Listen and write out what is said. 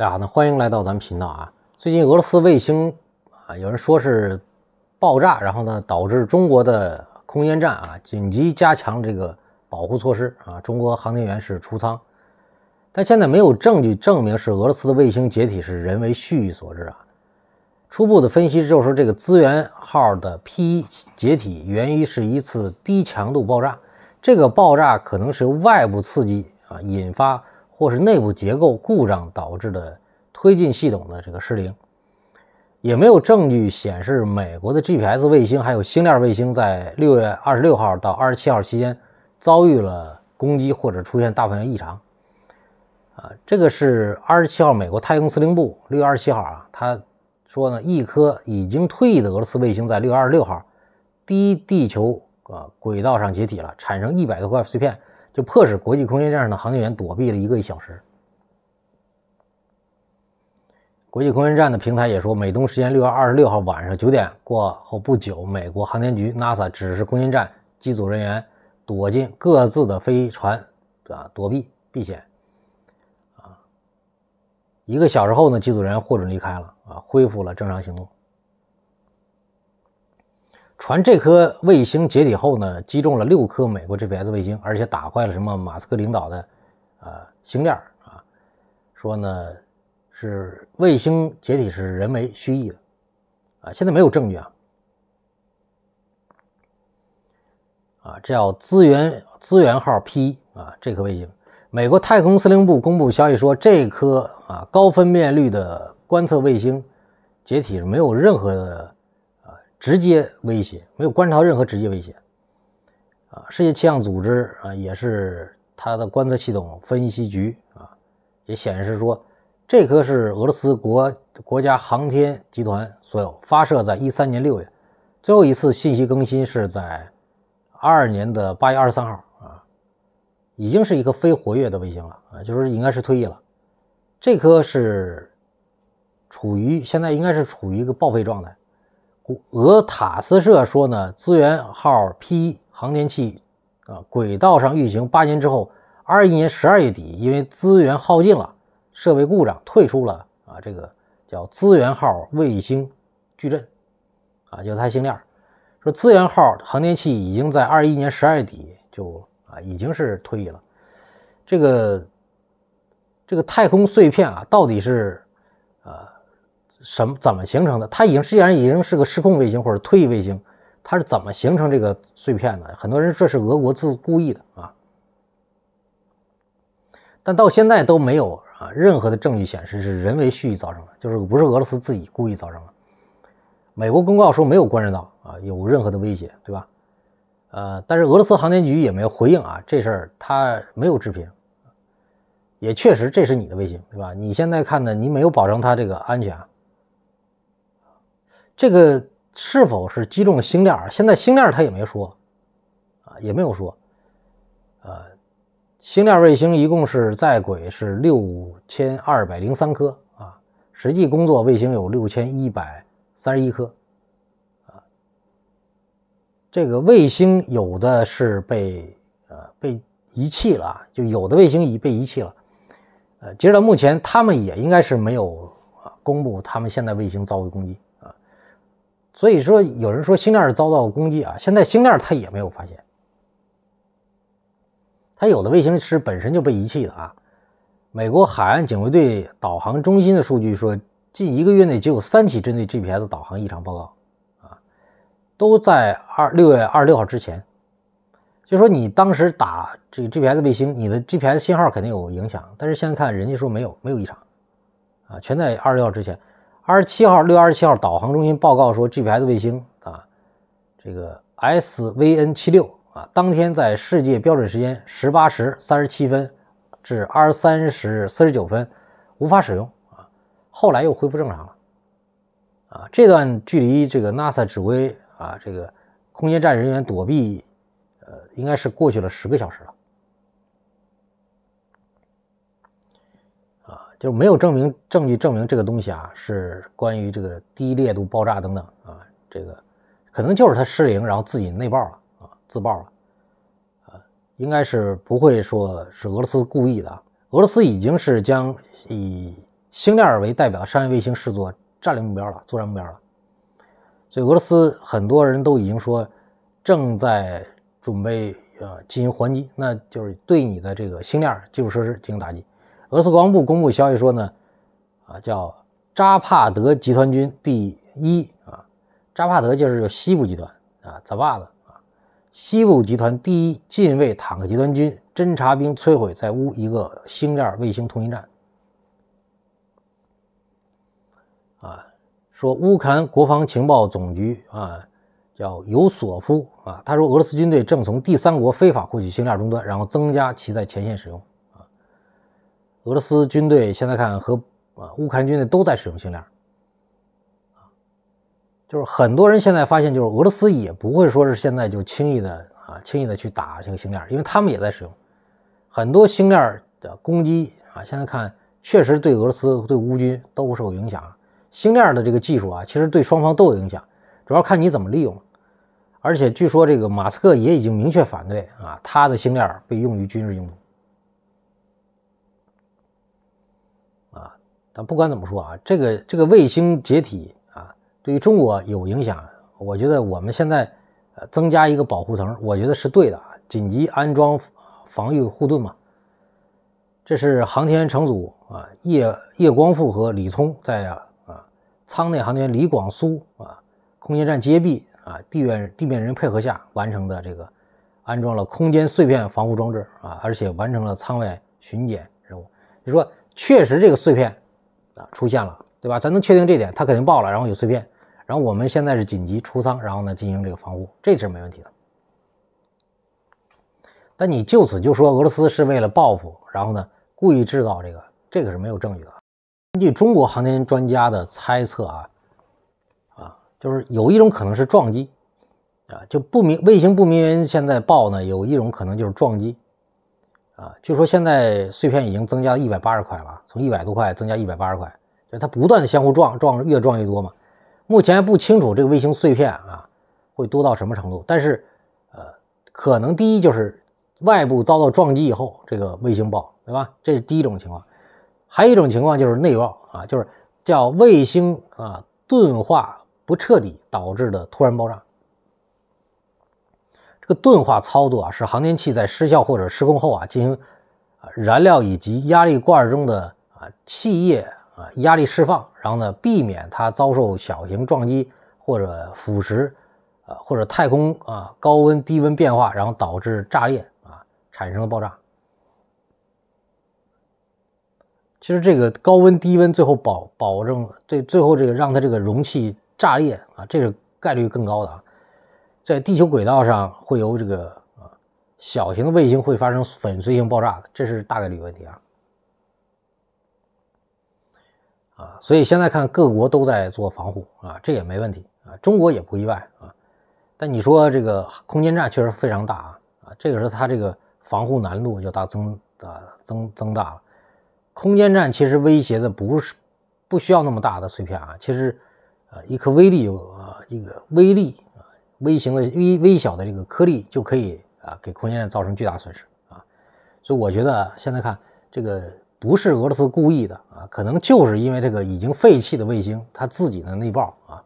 大家好，那欢迎来到咱们频道啊。最近俄罗斯卫星啊，有人说是爆炸，然后呢导致中国的空间站啊紧急加强这个保护措施啊。中国航天员是出舱，但现在没有证据证明是俄罗斯的卫星解体是人为蓄意所致啊。初步的分析就是这个资源号的 P 解体源于是一次低强度爆炸，这个爆炸可能是由外部刺激啊引发。或是内部结构故障导致的推进系统的这个失灵，也没有证据显示美国的 GPS 卫星还有星链卫星在六月二十六号到二十七号期间遭遇了攻击或者出现大范围异常。啊，这个是二十七号，美国太空司令部六月二十七号啊，他说呢，一颗已经退役的俄罗斯卫星在六月二十六号低地球啊轨道上解体了，产生一百多块碎片。就迫使国际空间站上的航天员躲避了一个一小时。国际空间站的平台也说，美东时间六月二十六号晚上九点过后不久，美国航天局 NASA 指示空间站机组人员躲进各自的飞船，啊，躲避避险。啊，一个小时后呢，机组人员获准离开了，啊，恢复了正常行动。传这颗卫星解体后呢，击中了六颗美国 GPS 卫星，而且打坏了什么马斯克领导的，呃，星链啊。说呢，是卫星解体是人为蓄意的，啊，现在没有证据啊。啊，这叫资源资源号 P 啊，这颗卫星，美国太空司令部公布消息说，这颗啊高分辨率的观测卫星解体是没有任何。直接威胁没有观察任何直接威胁，啊，世界气象组织啊也是它的观测系统分析局啊也显示说这颗是俄罗斯国国家航天集团所有发射在一三年六月，最后一次信息更新是在二二年的八月二十三号啊，已经是一个非活跃的卫星了啊，就是应该是退役了，这颗是处于现在应该是处于一个报废状态。俄塔斯社说呢，资源号 P 航天器啊，轨道上运行八年之后，二一年十二月底，因为资源耗尽了，设备故障退出了啊，这个叫资源号卫星矩阵啊，就是星链，说资源号航天器已经在二一年十二月底就啊，已经是退役了。这个这个太空碎片啊，到底是呃？什么怎么形成的？它已经实际上已经是个失控卫星或者退役卫星，它是怎么形成这个碎片的？很多人说这是俄国自故意的啊，但到现在都没有啊任何的证据显示是人为蓄意造成的，就是不是俄罗斯自己故意造成的。美国公告说没有观联到啊有任何的威胁，对吧？呃，但是俄罗斯航天局也没有回应啊这事儿他没有置评，也确实这是你的卫星，对吧？你现在看呢，你没有保证它这个安全啊。这个是否是击中星链现在星链他也没说，啊，也没有说，呃，星链卫星一共是在轨是六千二百零三颗啊，实际工作卫星有六千一百三十一颗，啊，这个卫星有的是被呃被遗弃了，就有的卫星已被遗弃了，呃，截止到目前，他们也应该是没有公布他们现在卫星遭遇攻击。所以说有人说星链遭到攻击啊，现在星链它也没有发现，它有的卫星是本身就被遗弃的啊。美国海岸警卫队导航中心的数据说，近一个月内就有三起针对 GPS 导航异常报告，啊，都在二六月二十六号之前。就说你当时打这个 GPS 卫星，你的 GPS 信号肯定有影响，但是现在看人家说没有没有异常，啊，全在二十六号之前。二十七号，六月二十七号，导航中心报告说，GPS 卫星啊，这个 SVN 七六啊，当天在世界标准时间十八时三十七分至二十三时四十九分无法使用啊，后来又恢复正常了啊。这段距离，这个 NASA 指挥啊，这个空间站人员躲避，呃，应该是过去了十个小时了。啊，就是没有证明证据证明这个东西啊是关于这个低烈度爆炸等等啊，这个可能就是它失灵，然后自己内爆了啊，自爆了啊，应该是不会说是俄罗斯故意的。俄罗斯已经是将以星链为代表的商业卫星视作战略目标了，作战目标了。所以俄罗斯很多人都已经说正在准备呃进行还击，那就是对你的这个星链基础设施进行打击。俄罗斯国防部公布消息说呢，啊，叫扎帕德集团军第一啊，扎帕德就是西部集团啊，扎吧的啊，西部集团第一近卫坦克集团军侦察兵摧毁在乌一个星链卫星通信站。啊，说乌克兰国防情报总局啊，叫尤索夫啊，他说俄罗斯军队正从第三国非法获取星链终端，然后增加其在前线使用。俄罗斯军队现在看和啊乌克兰军队都在使用星链，啊，就是很多人现在发现，就是俄罗斯也不会说是现在就轻易的啊轻易的去打这个星链，因为他们也在使用很多星链的攻击啊。现在看确实对俄罗斯对乌军都受有影响。星链的这个技术啊，其实对双方都有影响，主要看你怎么利用。而且据说这个马斯克也已经明确反对啊，他的星链被用于军事用途。但不管怎么说啊，这个这个卫星解体啊，对于中国有影响。我觉得我们现在呃增加一个保护层，我觉得是对的。啊，紧急安装防御护盾嘛，这是航天乘组啊，叶叶光富和李聪在啊啊舱内航天员李广苏啊，空间站接臂啊地面地面人员配合下完成的这个安装了空间碎片防护装置啊，而且完成了舱外巡检任务。就说确实这个碎片。出现了，对吧？咱能确定这点，它肯定爆了，然后有碎片，然后我们现在是紧急出仓，然后呢进行这个防护，这是没问题的。但你就此就说俄罗斯是为了报复，然后呢故意制造这个，这个是没有证据的。根据中国航天专家的猜测啊，啊，就是有一种可能是撞击啊，就不明卫星不明原因现在爆呢，有一种可能就是撞击。啊，据说现在碎片已经增加一百八十块了，从一百多块增加一百八十块，就它不断的相互撞，撞越撞越多嘛。目前不清楚这个卫星碎片啊会多到什么程度，但是呃，可能第一就是外部遭到撞击以后这个卫星爆，对吧？这是第一种情况，还有一种情况就是内爆啊，就是叫卫星啊钝化不彻底导致的突然爆炸。钝化操作啊，是航天器在失效或者失控后啊，进行啊燃料以及压力罐中的啊气液啊压力释放，然后呢避免它遭受小型撞击或者腐蚀啊或者太空啊高温低温变化，然后导致炸裂啊产生了爆炸。其实这个高温低温最后保保证最最后这个让它这个容器炸裂啊，这是概率更高的啊。在地球轨道上，会有这个啊小型的卫星会发生粉碎性爆炸，这是大概率问题啊啊，所以现在看各国都在做防护啊，这也没问题啊，中国也不意外啊。但你说这个空间站确实非常大啊啊，这个时候它这个防护难度就大增啊增增大了。空间站其实威胁的不是不需要那么大的碎片啊，其实呃一颗微粒就啊一个微粒。微型的微微小的这个颗粒就可以啊，给空间站造成巨大损失啊，所以我觉得现在看这个不是俄罗斯故意的啊，可能就是因为这个已经废弃的卫星它自己的内爆啊。